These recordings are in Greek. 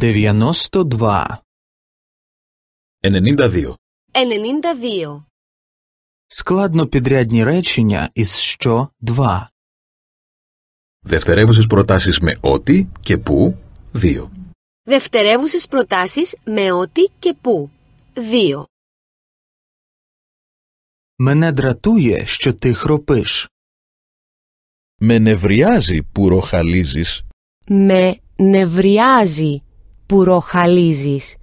92 Складно підрядні речення із що «два». Δευτερεύουσες προτάσεις με «ότι» και «που» δυο Δευτερεύουσες προτάσεις με «ότι» και «που» δύο. Мене дратує, що ти хропиш. Με νευριάζει που ροχαλίζεις. Με νευριάζει που ροχαλίζεις.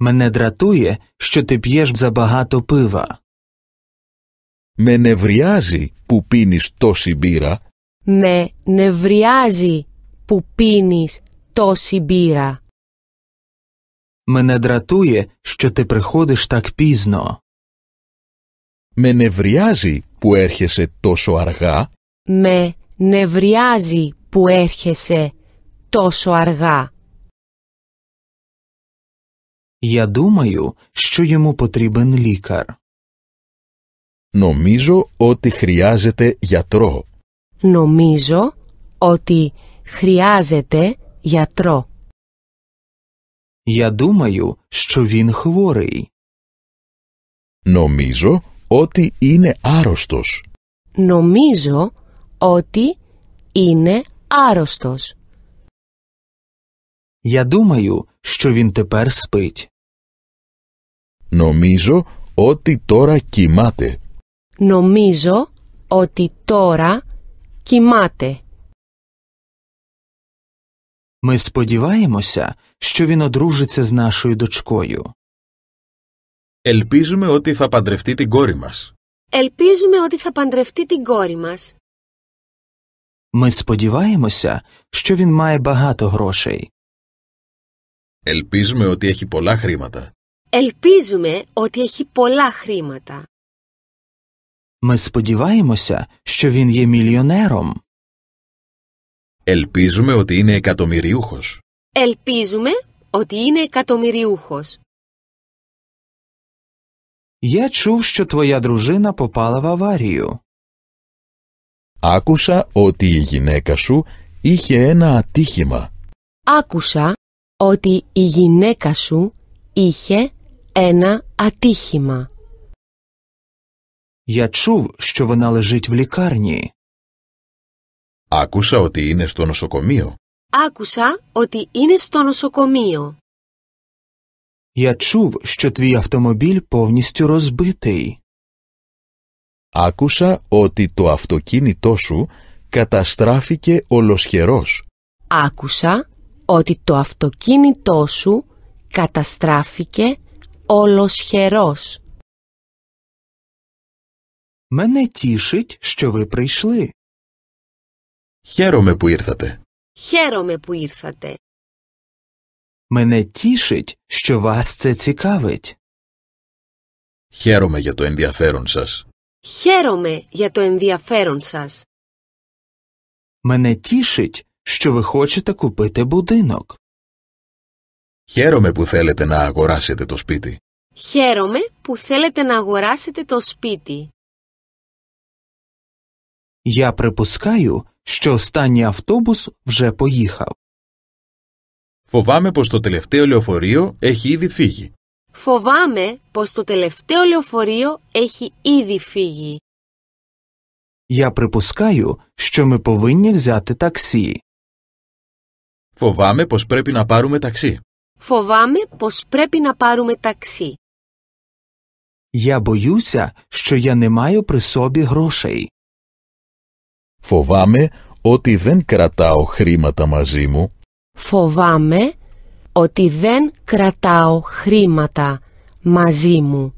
Με νεδρατούει ναι що ти п'єш забагато пива. Με νευριάζει που πίνεις τόση μπύρα. Με νευριάζει που πίνεις τόση μπύρα. Με νεδρατούει ναι що ти приходиш так пізно. Με νευριάζει που έρχεσαι τόσο αργά. Με νευριάζει που έρχεσαι τόσο αργά. Я думаю, що йому потрібен лікар. Νομίζω ότι χρειάζεται γιατρό. Νομίζω ότι χρειάζεται γιατρό. Я думаю, що він хворий. Νομίζω ότι είναι άρρωστος. Νομίζω ότι είναι άρρωστος. Я думаю, що він тепер спить. Νομίζω ότι τώρα κοιμάται. Νομίζω ότι τώρα κοιμάται. Ми сподіваємося, що він одружиться з нашою дочкою. Ελπίζουμε ότι θα παντρευτεί την κόρη μας. Ελπίζουμε ότι θα παντρευτεί την κόρη μας. Ми сподіваємося, що він має багато грошей. Ελπίζουμε ότι έχει πολλά χρήματα. Ελπίζουμε ότι έχει πολλά χρήματα. Ми сподіваємося, що він є мільйонером. Ελπίζουμε ότι είναι εκατομμυριούχος. Ελπίζουμε ότι είναι εκατομμυριούχος. Я чув, що твоя дружина попала в аварію. Άκουσα ότι η γυναίκα σου είχε ένα ατύχημα. Άκουσα ότι η γυναίκα σου είχε ένα ατύχημα. Я чув, що вона лежить в лікарні. Άκουσα ότι είναι στο νοσοκομείο. Άκουσα ότι είναι στο νοσοκομείο. Я чув, що твій автомобіль повністю розбитий. Άκουσα ότι το αυτοκίνητό σου καταστράφηκε ολοσχερός. Άκουσα ότι το αυτοκίνητό σου καταστράφηκε ολοσχερός. Με тішить, що ви прийшли. Χαίρομαι που ήρθατε. Χαίρομαι που ήρθατε. Με тішить, що вас це Χαίρομαι για το ενδιαφέρον σας. Χαίρομαι για το ενδιαφέρον σας. Με тішить, що ви хочете купити будинок. Χαίρομαι που θέλετε να αγοράσετε το σπίτι. Χαίρομαι που θέλετε να αγοράσετε το σπίτι. Я припускаю, що останній автобус вже поїхав. Φοβάμαι πως το τελευταίο λεωφορείο έχει ήδη φύγει. Φοβάμαι πως το τελευταίο λεωφορείο έχει ήδη φύγει. Я припускаю, що ми повинні взяти таксі. Φοβάμαι πως πρέπει να πάρουμε ταξί. Φοβάμαι πως πρέπει να πάρουμε ταξί. Я боюся, що я не маю при собі грошей. Φοβάμαι ότι δεν κρατάω χρήματα μαζί μου. Φοβάμαι ότι δεν κρατάω χρήματα μαζί μου.